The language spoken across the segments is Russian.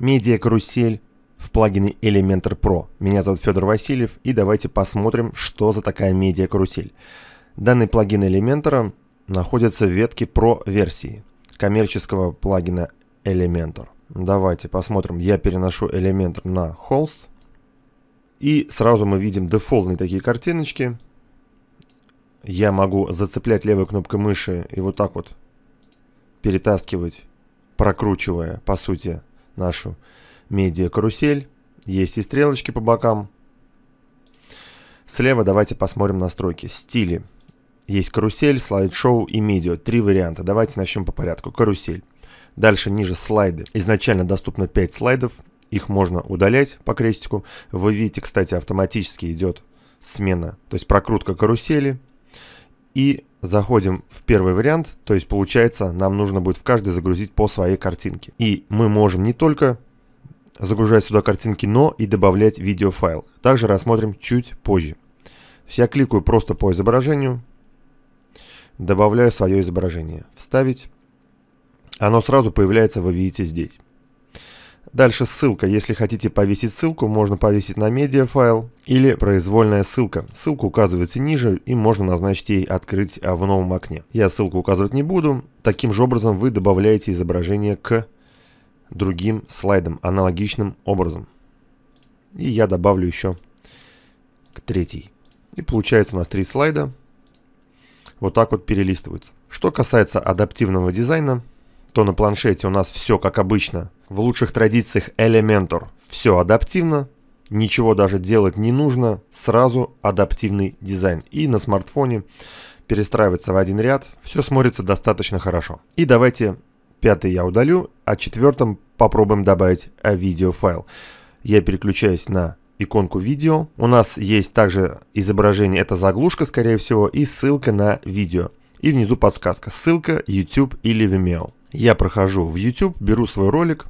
Медиа «Карусель» в плагине Elementor Pro. Меня зовут Федор Васильев, и давайте посмотрим, что за такая медиа «Карусель». Данный плагин Elementor находится в ветке Pro версии коммерческого плагина Elementor. Давайте посмотрим. Я переношу Elementor на холст. И сразу мы видим дефолтные такие картиночки. Я могу зацеплять левой кнопкой мыши и вот так вот перетаскивать, прокручивая, по сути, нашу медиа-карусель. Есть и стрелочки по бокам. Слева давайте посмотрим настройки. Стили. Есть карусель, слайд-шоу и медиа. Три варианта. Давайте начнем по порядку. Карусель. Дальше ниже слайды. Изначально доступно 5 слайдов. Их можно удалять по крестику. Вы видите, кстати, автоматически идет смена, то есть прокрутка карусели и заходим в первый вариант, то есть получается нам нужно будет в каждый загрузить по своей картинке. И мы можем не только загружать сюда картинки, но и добавлять видеофайл. Также рассмотрим чуть позже. Я кликаю просто по изображению, добавляю свое изображение, вставить. Оно сразу появляется, вы видите здесь. Дальше ссылка. Если хотите повесить ссылку, можно повесить на медиафайл или произвольная ссылка. Ссылка указывается ниже и можно назначить ей «Открыть а, в новом окне». Я ссылку указывать не буду. Таким же образом вы добавляете изображение к другим слайдам аналогичным образом. И я добавлю еще к третьей. И получается у нас три слайда. Вот так вот перелистываются. Что касается адаптивного дизайна – то на планшете у нас все как обычно. В лучших традициях Elementor. Все адаптивно, ничего даже делать не нужно, сразу адаптивный дизайн. И на смартфоне перестраивается в один ряд, все смотрится достаточно хорошо. И давайте пятый я удалю, а четвертым попробуем добавить видеофайл. Я переключаюсь на иконку видео. У нас есть также изображение, это заглушка, скорее всего, и ссылка на видео. И внизу подсказка, ссылка YouTube или Vimeo. Я прохожу в YouTube, беру свой ролик,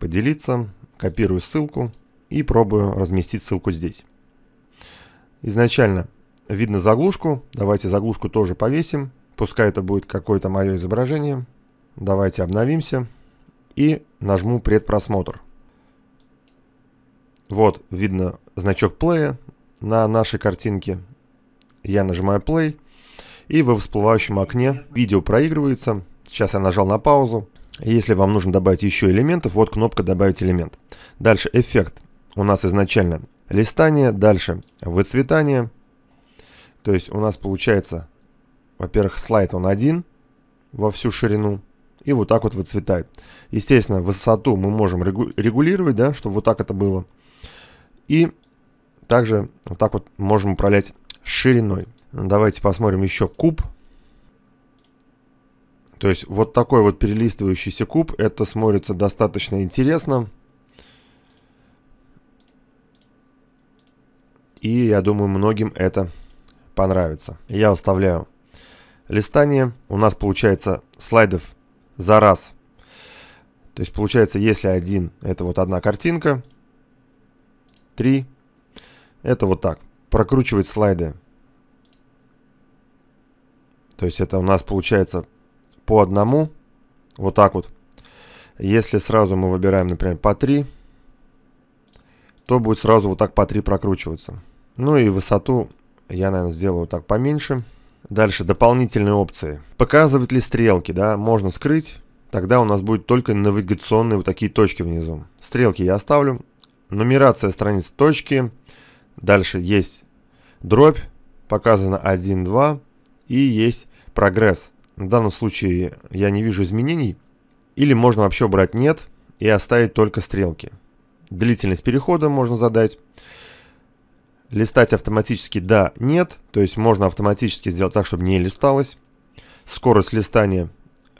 поделиться, копирую ссылку и пробую разместить ссылку здесь. Изначально видно заглушку, давайте заглушку тоже повесим, пускай это будет какое-то мое изображение. Давайте обновимся и нажму предпросмотр. Вот видно значок плея на нашей картинке. Я нажимаю play и во всплывающем окне видео проигрывается, Сейчас я нажал на паузу. Если вам нужно добавить еще элементов, вот кнопка «Добавить элемент». Дальше эффект. У нас изначально листание, дальше выцветание. То есть у нас получается, во-первых, слайд он один во всю ширину. И вот так вот выцветает. Естественно, высоту мы можем регулировать, да, чтобы вот так это было. И также вот так вот можем управлять шириной. Давайте посмотрим еще куб. То есть вот такой вот перелистывающийся куб, это смотрится достаточно интересно. И я думаю, многим это понравится. Я вставляю листание. У нас получается слайдов за раз. То есть получается, если один, это вот одна картинка. Три. Это вот так. Прокручивать слайды. То есть это у нас получается по одному, вот так вот. Если сразу мы выбираем, например, по 3, то будет сразу вот так по 3 прокручиваться. Ну и высоту я, наверное, сделаю так поменьше. Дальше дополнительные опции. Показывать ли стрелки, да, можно скрыть. Тогда у нас будет только навигационные вот такие точки внизу. Стрелки я оставлю. Нумерация страниц точки. Дальше есть дробь, показано 1, 2. И есть прогресс. В данном случае я не вижу изменений. Или можно вообще брать «нет» и оставить только стрелки. Длительность перехода можно задать. Листать автоматически «да», «нет». То есть можно автоматически сделать так, чтобы не листалось. Скорость листания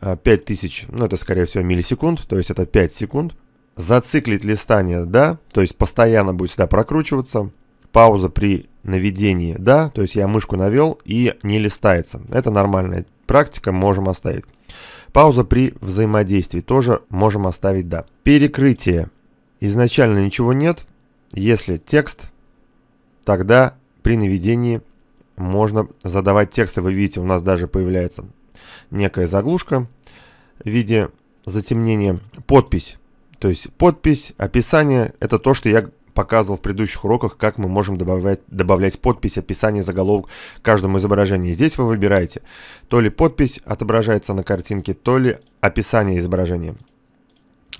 5000, э, ну это скорее всего миллисекунд, то есть это 5 секунд. Зациклить листание «да», то есть постоянно будет сюда прокручиваться. Пауза при наведении «да», то есть я мышку навел и не листается. Это нормальная Практика можем оставить. Пауза при взаимодействии тоже можем оставить «да». Перекрытие. Изначально ничего нет. Если текст, тогда при наведении можно задавать тексты. Вы видите, у нас даже появляется некая заглушка в виде затемнения. Подпись. То есть подпись, описание – это то, что я показывал в предыдущих уроках, как мы можем добавлять, добавлять подпись, описание, заголовок каждому изображению. Здесь вы выбираете, то ли подпись отображается на картинке, то ли описание изображения.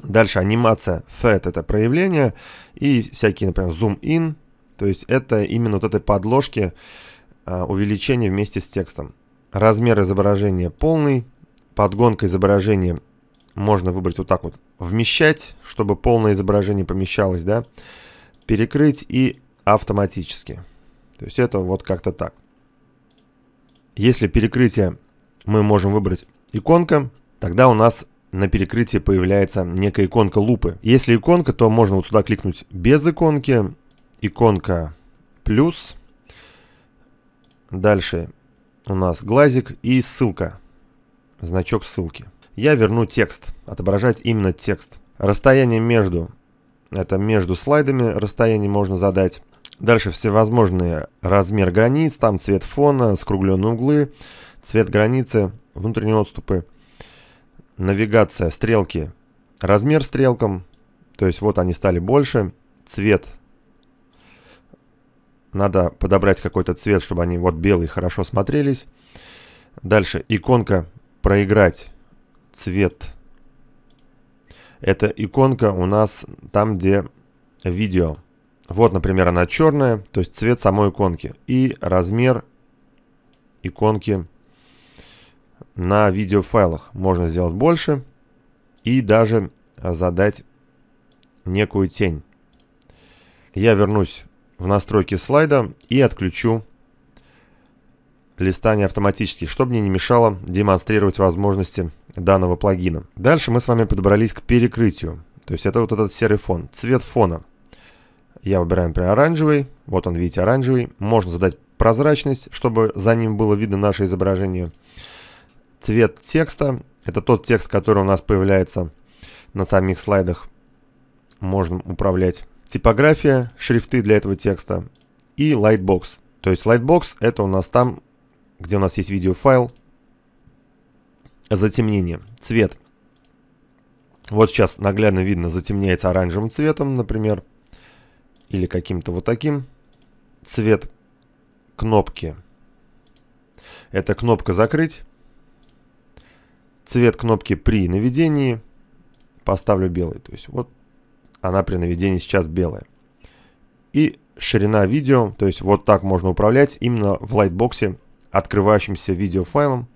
Дальше анимация FAT это проявление и всякие, например, zoom in, то есть это именно вот этой подложки а, увеличение вместе с текстом. Размер изображения полный, подгонка изображения можно выбрать вот так вот, вмещать, чтобы полное изображение помещалось, да, перекрыть и автоматически. То есть это вот как-то так. Если перекрытие мы можем выбрать иконка, тогда у нас на перекрытии появляется некая иконка лупы. Если иконка, то можно вот сюда кликнуть без иконки. Иконка плюс. Дальше у нас глазик и ссылка. Значок ссылки. Я верну текст. Отображать именно текст. Расстояние между это между слайдами расстояние можно задать. Дальше всевозможные размер границ, там цвет фона, скругленные углы, цвет границы, внутренние отступы, навигация, стрелки, размер стрелкам, то есть вот они стали больше, цвет, надо подобрать какой-то цвет, чтобы они вот белые хорошо смотрелись. Дальше иконка проиграть цвет эта иконка у нас там, где видео. Вот, например, она черная, то есть цвет самой иконки. И размер иконки на видеофайлах. Можно сделать больше и даже задать некую тень. Я вернусь в настройки слайда и отключу листание автоматически, чтобы мне не мешало демонстрировать возможности данного плагина. Дальше мы с вами подобрались к перекрытию. То есть это вот этот серый фон, цвет фона. Я выбираю, например, оранжевый. Вот он, видите, оранжевый. Можно задать прозрачность, чтобы за ним было видно наше изображение. Цвет текста. Это тот текст, который у нас появляется на самих слайдах. Можно управлять. Типография, шрифты для этого текста. И Lightbox. То есть Lightbox это у нас там, где у нас есть видеофайл, затемнение. Цвет. Вот сейчас наглядно видно, затемняется оранжевым цветом, например. Или каким-то вот таким. Цвет кнопки. Это кнопка «Закрыть». Цвет кнопки при наведении. Поставлю белый. То есть вот она при наведении сейчас белая. И ширина видео. То есть вот так можно управлять именно в лайтбоксе открывающимся видеофайлом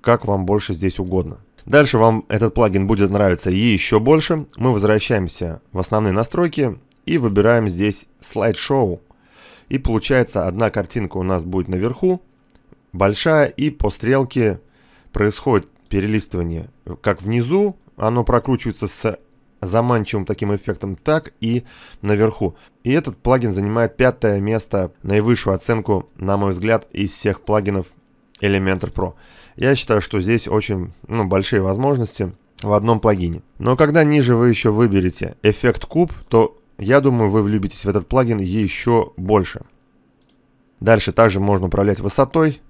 как вам больше здесь угодно. Дальше вам этот плагин будет нравиться и еще больше. Мы возвращаемся в основные настройки и выбираем здесь слайд-шоу. И получается одна картинка у нас будет наверху, большая, и по стрелке происходит перелистывание. Как внизу оно прокручивается с заманчивым таким эффектом, так и наверху. И этот плагин занимает пятое место, наивысшую оценку, на мой взгляд, из всех плагинов Elementor Pro. Я считаю, что здесь очень ну, большие возможности в одном плагине. Но когда ниже вы еще выберете эффект куб, то я думаю, вы влюбитесь в этот плагин еще больше. Дальше также можно управлять высотой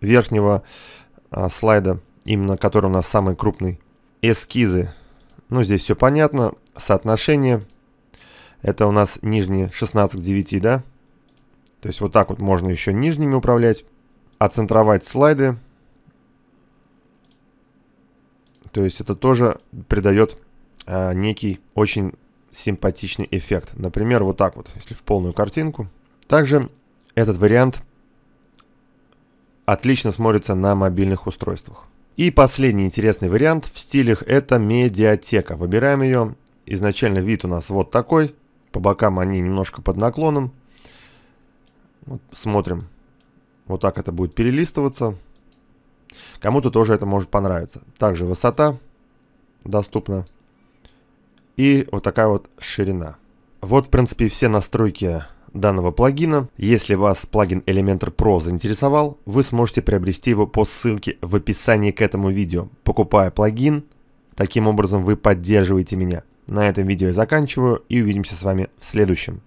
верхнего а, слайда, именно который у нас самый крупный. Эскизы. Ну, здесь все понятно. Соотношение. Это у нас нижние 16 к 9, да? То есть вот так вот можно еще нижними управлять. Оцентровать слайды. То есть это тоже придает э, некий очень симпатичный эффект. Например, вот так вот, если в полную картинку. Также этот вариант отлично смотрится на мобильных устройствах. И последний интересный вариант в стилях – это медиатека. Выбираем ее. Изначально вид у нас вот такой. По бокам они немножко под наклоном. Вот, смотрим. Вот так это будет перелистываться. Кому-то тоже это может понравиться. Также высота доступна. И вот такая вот ширина. Вот, в принципе, все настройки данного плагина. Если вас плагин Elementor Pro заинтересовал, вы сможете приобрести его по ссылке в описании к этому видео. Покупая плагин, таким образом вы поддерживаете меня. На этом видео я заканчиваю и увидимся с вами в следующем.